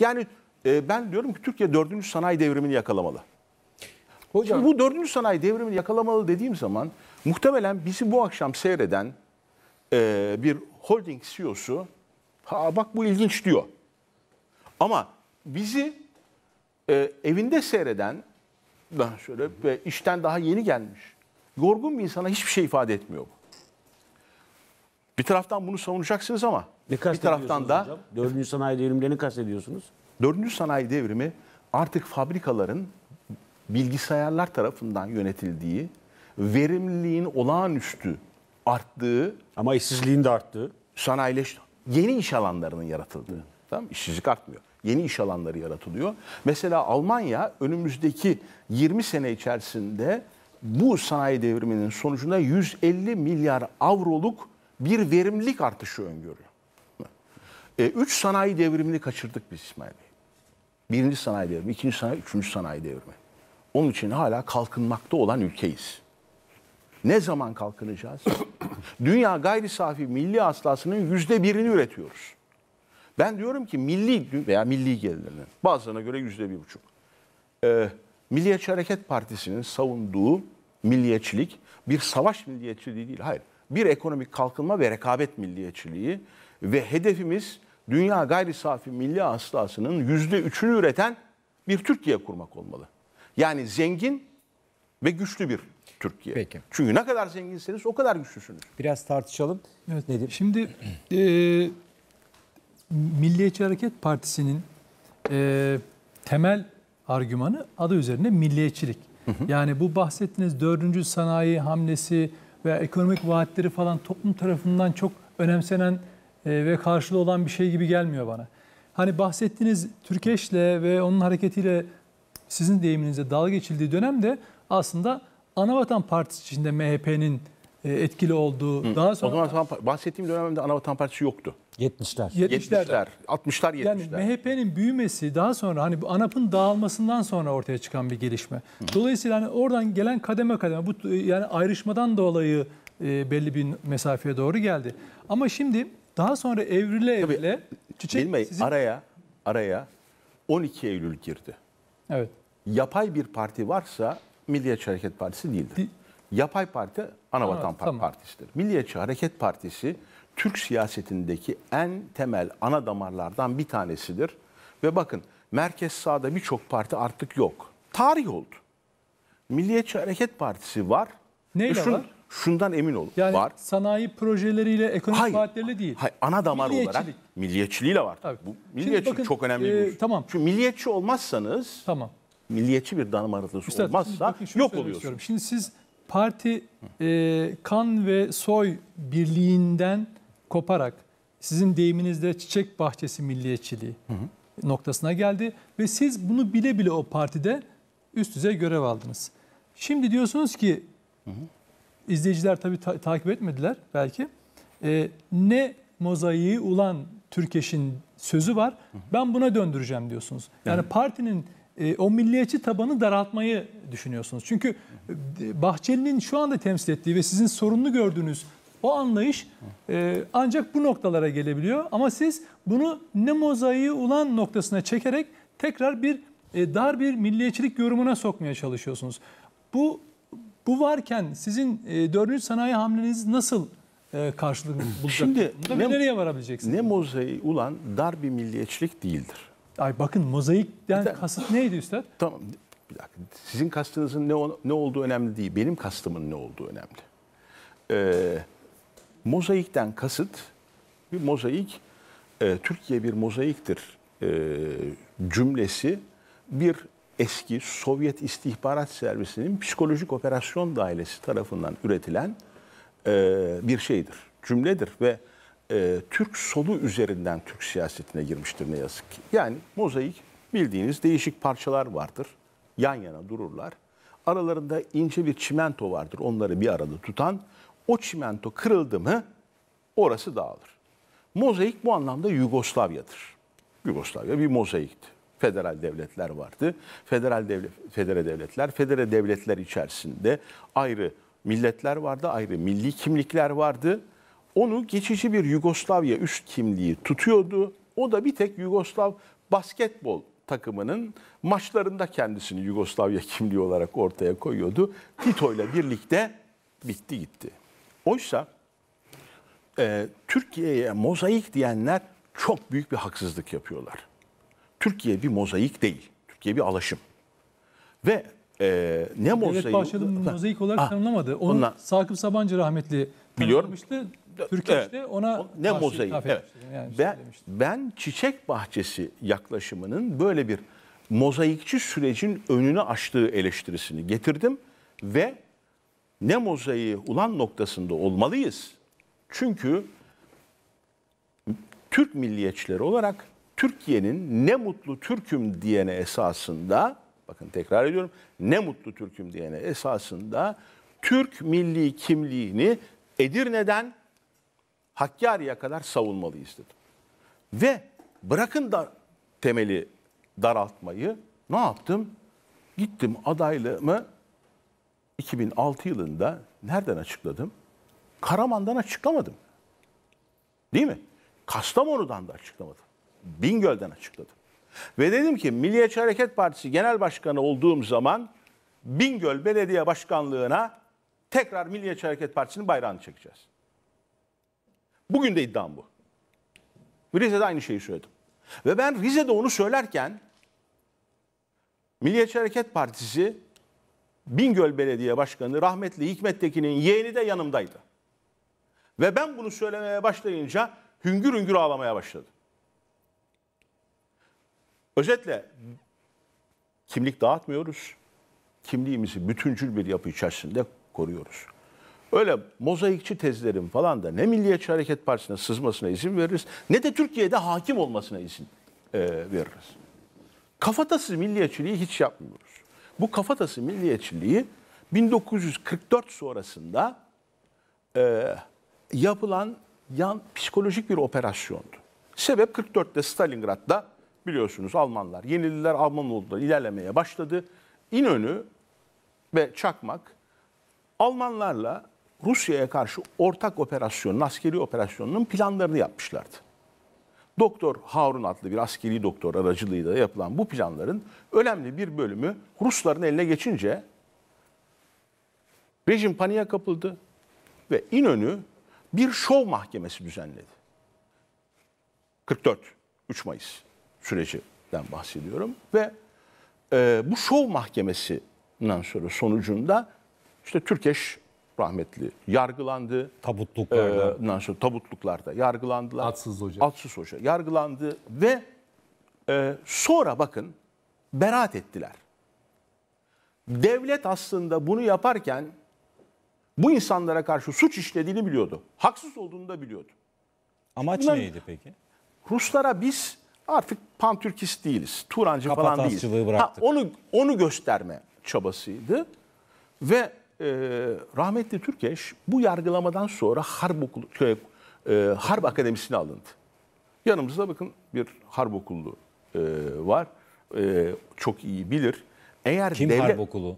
Yani e, ben diyorum ki Türkiye dördüncü sanayi devrimini yakalamalı. Hocam. Şimdi bu dördüncü sanayi devrimini yakalamalı dediğim zaman muhtemelen bizi bu akşam seyreden e, bir holding CEO'su ha bak bu ilginç diyor. Ama bizi e, evinde seyreden şöyle e, işten daha yeni gelmiş yorgun bir insana hiçbir şey ifade etmiyor bu. Bir taraftan bunu savunacaksınız ama ne bir taraftan da hocam? dördüncü sanayi devrimini kastediyorsunuz. Dördüncü sanayi devrimi artık fabrikaların bilgisayarlar tarafından yönetildiği, verimliliğin olağanüstü arttığı ama işsizliğin de arttığı, sanayileş yeni iş alanlarının yaratıldığı. Hı. Tamam işsizlik artmıyor. Yeni iş alanları yaratılıyor. Mesela Almanya önümüzdeki 20 sene içerisinde bu sanayi devriminin sonucunda 150 milyar avroluk bir verimlilik artışı öngörüyor. E, üç sanayi devrimini kaçırdık biz İsmail Bey. Birinci sanayi devrimi, ikinci sanayi, üçüncü sanayi devrimi. Onun için hala kalkınmakta olan ülkeyiz. Ne zaman kalkınacağız? Dünya gayri safi milli hasılasının yüzde birini üretiyoruz. Ben diyorum ki milli veya milli gelirlerinin bazılarına göre yüzde bir buçuk. Ee, Milliyetçi Hareket Partisi'nin savunduğu milliyetçilik bir savaş milliyetçiliği değil. Hayır bir ekonomik kalkınma ve rekabet milliyetçiliği ve hedefimiz dünya gayri safi milli hasılasının yüzde üçünü üreten bir Türkiye kurmak olmalı. Yani zengin ve güçlü bir Türkiye. Peki. Çünkü ne kadar zenginseniz o kadar güçlüsünüz. Biraz tartışalım. Evet. Nedir? Şimdi e, Milliyetçi Hareket Partisi'nin e, temel argümanı adı üzerine milliyetçilik. Hı hı. Yani bu bahsettiğiniz dördüncü sanayi hamlesi, veya ekonomik vaatleri falan toplum tarafından çok önemsenen e, ve karşılığı olan bir şey gibi gelmiyor bana. Hani bahsettiğiniz Türkeş'le ve onun hareketiyle sizin deyiminizle dalga geçildiği dönemde aslında Anavatan Partisi içinde MHP'nin e, etkili olduğu Hı. daha sonra... O zaman bahsettiğim dönemde Anavatan Partisi yoktu. 70'ler. 70'ler. 70'ler, 60'lar 70'ler. Yani MHP'nin büyümesi daha sonra hani ANAP'ın dağılmasından sonra ortaya çıkan bir gelişme. Hı. Dolayısıyla hani oradan gelen kademe kademe bu e, yani ayrışmadan dolayı e, belli bir mesafeye doğru geldi. Ama şimdi daha sonra evrile Tabii, evrile çiçek bilmeyin, sizin... araya araya 12 Eylül girdi. Evet. Yapay bir parti varsa Milliyetçi Hareket Partisi değildir. Yapay Parti Anavatan evet, tamam. Partisi'dir. Milliyetçi Hareket Partisi Türk siyasetindeki en temel ana damarlardan bir tanesidir. Ve bakın merkez sağda birçok parti artık yok. Tarih oldu. Milliyetçi Hareket Partisi var. Neyle şun, var? Şundan emin olun. Yani var. sanayi projeleriyle, ekonomik hayır, vaatleriyle değil. Hayır, ana damar olarak milliyetçiliğiyle var. Tabii. Bu milliyetçilik bakın, çok önemli bir e, Tamam. Çünkü milliyetçi olmazsanız tamam. Milliyetçi bir damarınız olmazsa yok oluyorsunuz. Şimdi siz Parti e, kan ve soy birliğinden koparak sizin deyiminizde çiçek bahçesi milliyetçiliği hı hı. noktasına geldi ve siz bunu bile bile o partide üst düzey görev aldınız. Şimdi diyorsunuz ki hı hı. izleyiciler tabii ta- takip etmediler belki. E, ne mozaiği ulan Türkeş'in sözü var. Ben buna döndüreceğim diyorsunuz. Yani, yani partinin e, o milliyetçi tabanı daraltmayı düşünüyorsunuz. Çünkü e, Bahçeli'nin şu anda temsil ettiği ve sizin sorunlu gördüğünüz o anlayış e, ancak bu noktalara gelebiliyor. Ama siz bunu ne mozaiği olan noktasına çekerek tekrar bir dar bir milliyetçilik yorumuna sokmaya çalışıyorsunuz. Bu bu varken sizin dördüncü sanayi hamleniz nasıl e, karşılığını bulacak? Şimdi ne, nereye varabileceksiniz? Ne mozaiği olan dar bir milliyetçilik değildir. Ay bakın mozaikten bir kasıt neydi üstad? Tamam. Bir dakika. Sizin kastınızın ne, ne olduğu önemli değil. Benim kastımın ne olduğu önemli. Ee, mozaikten kasıt bir mozaik e, Türkiye bir mozaiktir e, cümlesi bir eski Sovyet istihbarat servisinin psikolojik operasyon dairesi tarafından üretilen e, bir şeydir, cümledir ve e, Türk solu üzerinden Türk siyasetine girmiştir ne yazık ki. Yani mozaik bildiğiniz değişik parçalar vardır. Yan yana dururlar. Aralarında ince bir çimento vardır onları bir arada tutan. O çimento kırıldı mı orası dağılır. Mozaik bu anlamda Yugoslavya'dır. Yugoslavya bir mozaikti. Federal devletler vardı. Federal devlet, federe devletler, federe devletler içerisinde ayrı milletler vardı, ayrı milli kimlikler vardı onu geçici bir Yugoslavya üst kimliği tutuyordu. O da bir tek Yugoslav basketbol takımının maçlarında kendisini Yugoslavya kimliği olarak ortaya koyuyordu. Tito ile birlikte bitti gitti. Oysa e, Türkiye'ye mozaik diyenler çok büyük bir haksızlık yapıyorlar. Türkiye bir mozaik değil. Türkiye bir alaşım. Ve e, ne mozaik? Devlet Bahçeli mozaik olarak tanımlamadı. Onu ondan, Sakıp Sabancı rahmetli biliyorum. Türkeş'ti. Evet. Ona ne mozaik. Evet. Yani ben, ben çiçek bahçesi yaklaşımının böyle bir mozaikçi sürecin önünü açtığı eleştirisini getirdim ve ne mozaiği ulan noktasında olmalıyız. Çünkü Türk milliyetçileri olarak Türkiye'nin ne mutlu Türk'üm diyene esasında bakın tekrar ediyorum ne mutlu Türk'üm diyene esasında Türk milli kimliğini Edirne'den Hakkari'ye kadar savunmalıyız dedim. Ve bırakın da temeli daraltmayı ne yaptım? Gittim adaylığımı 2006 yılında nereden açıkladım? Karaman'dan açıklamadım. Değil mi? Kastamonu'dan da açıklamadım. Bingöl'den açıkladım. Ve dedim ki Milliyetçi Hareket Partisi Genel Başkanı olduğum zaman Bingöl Belediye Başkanlığı'na tekrar Milliyetçi Hareket Partisi'nin bayrağını çekeceğiz. Bugün de iddiam bu. Rize'de aynı şeyi söyledim. Ve ben Rize'de onu söylerken Milliyetçi Hareket Partisi Bingöl Belediye Başkanı rahmetli Hikmet Tekin'in yeğeni de yanımdaydı. Ve ben bunu söylemeye başlayınca hüngür hüngür ağlamaya başladı. Özetle kimlik dağıtmıyoruz. Kimliğimizi bütüncül bir yapı içerisinde koruyoruz. Öyle mozaikçi tezlerin falan da ne Milliyetçi Hareket Partisi'ne sızmasına izin veririz ne de Türkiye'de hakim olmasına izin e, veririz. Kafatasız milliyetçiliği hiç yapmıyoruz. Bu kafatası milliyetçiliği 1944 sonrasında e, yapılan yan psikolojik bir operasyondu. Sebep 44'te Stalingrad'da biliyorsunuz Almanlar, yenildiler, Alman oldular, ilerlemeye başladı. İnönü ve Çakmak Almanlarla Rusya'ya karşı ortak operasyonun, askeri operasyonunun planlarını yapmışlardı. Doktor Harun adlı bir askeri doktor aracılığıyla yapılan bu planların önemli bir bölümü Rusların eline geçince rejim paniğe kapıldı ve İnönü bir şov mahkemesi düzenledi. 44 3 Mayıs sürecinden bahsediyorum ve e, bu şov mahkemesinden sonra sonucunda işte Türkeş rahmetli yargılandı. Tabutluklarda. E, tabutluklarda yargılandılar. Atsız Hoca. Atsız Hoca yargılandı ve e, sonra bakın beraat ettiler. Devlet aslında bunu yaparken bu insanlara karşı suç işlediğini biliyordu. Haksız olduğunu da biliyordu. Amaç Bunlar, neydi peki? Ruslara biz artık pantürkist değiliz. Turancı falan değiliz. Ha, onu, onu gösterme çabasıydı. Ve e, rahmetli Türkeş bu yargılamadan sonra harp, okulu, şey, e, harp akademisine alındı. Yanımızda bakın bir harp okulu e, var. E, çok iyi bilir. Eğer Kim devlet, harp okulu?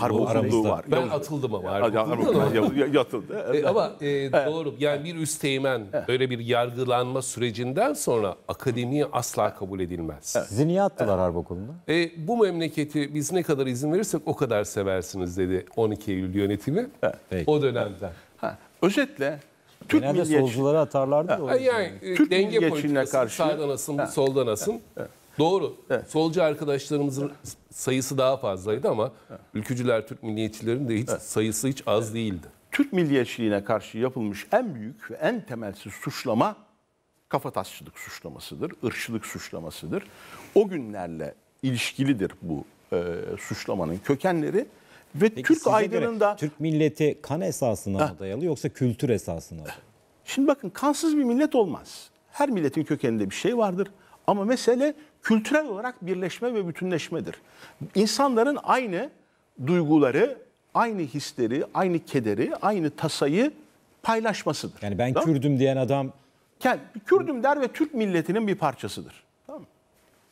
harp okulluğu var. Ben Yavuz. atıldım ama. Harp ya, harp yatıldı. e, ama e, evet. doğru yani bir üsteğmen evet. böyle bir yargılanma sürecinden sonra akademiye asla kabul edilmez. Evet. Sizi niye attılar evet. harp okulunda? E, bu memleketi biz ne kadar izin verirsek o kadar seversiniz dedi 12 Eylül yönetimi evet. o dönemde. Ha. Özetle Türk Genelde milliyetçi... solcuları atarlardı da. Yani, e, Türk denge politikası karşı... sağdan asın, ha. soldan asın. Ha. Doğru. Evet. Solcu arkadaşlarımızın sayısı daha fazlaydı ama evet. ülkücüler, Türk milliyetçilerin de hiç evet. sayısı hiç az evet. değildi. Türk milliyetçiliğine karşı yapılmış en büyük ve en temelsiz suçlama kafatasçılık suçlamasıdır, ırkçılık suçlamasıdır. O günlerle ilişkilidir bu e, suçlamanın kökenleri ve Peki Türk aydınında Türk milleti kan esasına ha. dayalı yoksa kültür esasına dayalı? Şimdi bakın kansız bir millet olmaz. Her milletin kökeninde bir şey vardır ama mesele kültürel olarak birleşme ve bütünleşmedir. İnsanların aynı duyguları, aynı hisleri, aynı kederi, aynı tasayı paylaşmasıdır. Yani ben tamam. Kürdüm diyen adam... Kürdüm der ve Türk milletinin bir parçasıdır. Tamam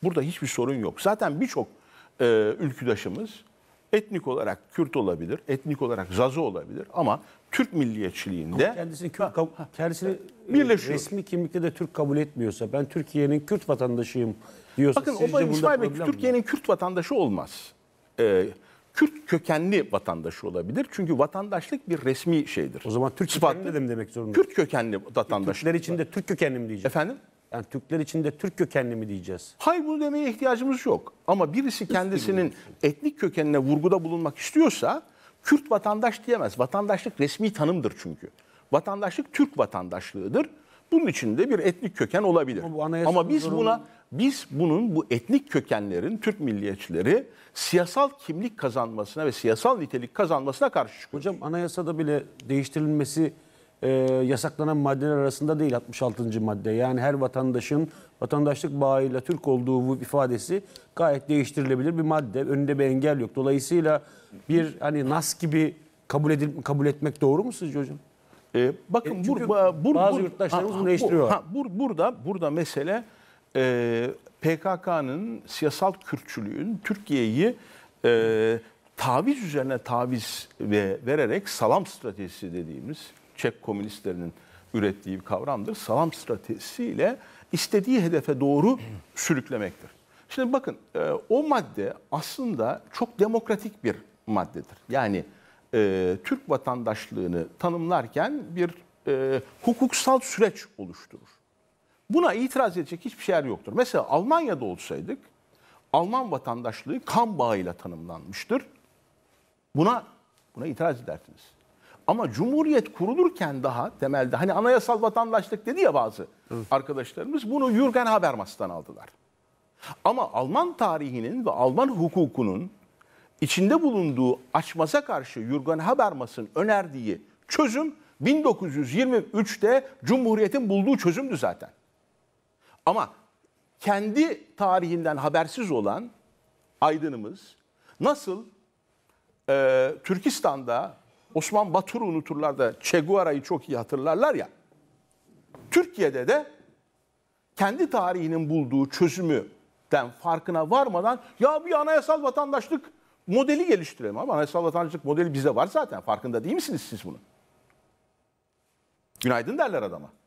Burada hiçbir sorun yok. Zaten birçok e, ülküdaşımız Etnik olarak Kürt olabilir, etnik olarak Zazo olabilir ama Türk milliyetçiliğinde kendisini Kürt ha, kendisini e, birleşiyor. resmi kimlikte de Türk kabul etmiyorsa ben Türkiye'nin Kürt vatandaşıyım diyorsa Bakın o İsmail Bey Türkiye'nin Kürt vatandaşı olmaz. Ee, Kürt kökenli vatandaşı olabilir. Çünkü vatandaşlık bir resmi şeydir. O zaman Türk Spatlı, kökenli demek zorunda? Kürt kökenli vatandaşlık. E, Türkler için de Türk kökenli mi diyeceğim? Efendim? Yani Türkler içinde Türk kökenli mi diyeceğiz? Hayır bunu demeye ihtiyacımız yok. Ama birisi kendisinin etnik kökenine vurguda bulunmak istiyorsa Kürt vatandaş diyemez. Vatandaşlık resmi tanımdır çünkü. Vatandaşlık Türk vatandaşlığıdır. Bunun içinde bir etnik köken olabilir. Ama, bu Ama biz zorunlu. buna biz bunun bu etnik kökenlerin Türk milliyetçileri siyasal kimlik kazanmasına ve siyasal nitelik kazanmasına karşı çıkıyoruz. Hocam anayasada bile değiştirilmesi e, yasaklanan maddeler arasında değil 66. madde. Yani her vatandaşın vatandaşlık bağıyla Türk olduğu bu ifadesi gayet değiştirilebilir bir madde. Önünde bir engel yok. Dolayısıyla bir hani nas gibi kabul edilip kabul etmek doğru mu sizce hocam? Ee, bakın e, bur, bur, bur, bazı yurttaşlarımız bunu değiştiriyor. Ha, bur, burada burada mesele e, PKK'nın siyasal Kürtçülüğün Türkiye'yi e, taviz üzerine taviz ve vererek salam stratejisi dediğimiz Çek komünistlerinin ürettiği bir kavramdır. Salam stratejisiyle istediği hedefe doğru sürüklemektir. Şimdi bakın e, o madde aslında çok demokratik bir maddedir. Yani e, Türk vatandaşlığını tanımlarken bir e, hukuksal süreç oluşturur. Buna itiraz edecek hiçbir şey yoktur. Mesela Almanya'da olsaydık Alman vatandaşlığı kan bağıyla tanımlanmıştır. Buna buna itiraz edersiniz. Ama Cumhuriyet kurulurken daha temelde hani anayasal vatandaşlık dedi ya bazı evet. arkadaşlarımız bunu Jürgen Habermas'tan aldılar. Ama Alman tarihinin ve Alman hukukunun içinde bulunduğu açmaza karşı Jürgen Habermas'ın önerdiği çözüm 1923'te Cumhuriyet'in bulduğu çözümdü zaten. Ama kendi tarihinden habersiz olan aydınımız nasıl e, Türkistan'da Osman Batur'u unuturlar da Che Guevara'yı çok iyi hatırlarlar ya. Türkiye'de de kendi tarihinin bulduğu çözümüden farkına varmadan ya bir anayasal vatandaşlık modeli geliştirelim ama anayasal vatandaşlık modeli bize var zaten farkında değil misiniz siz bunu? Günaydın derler adama.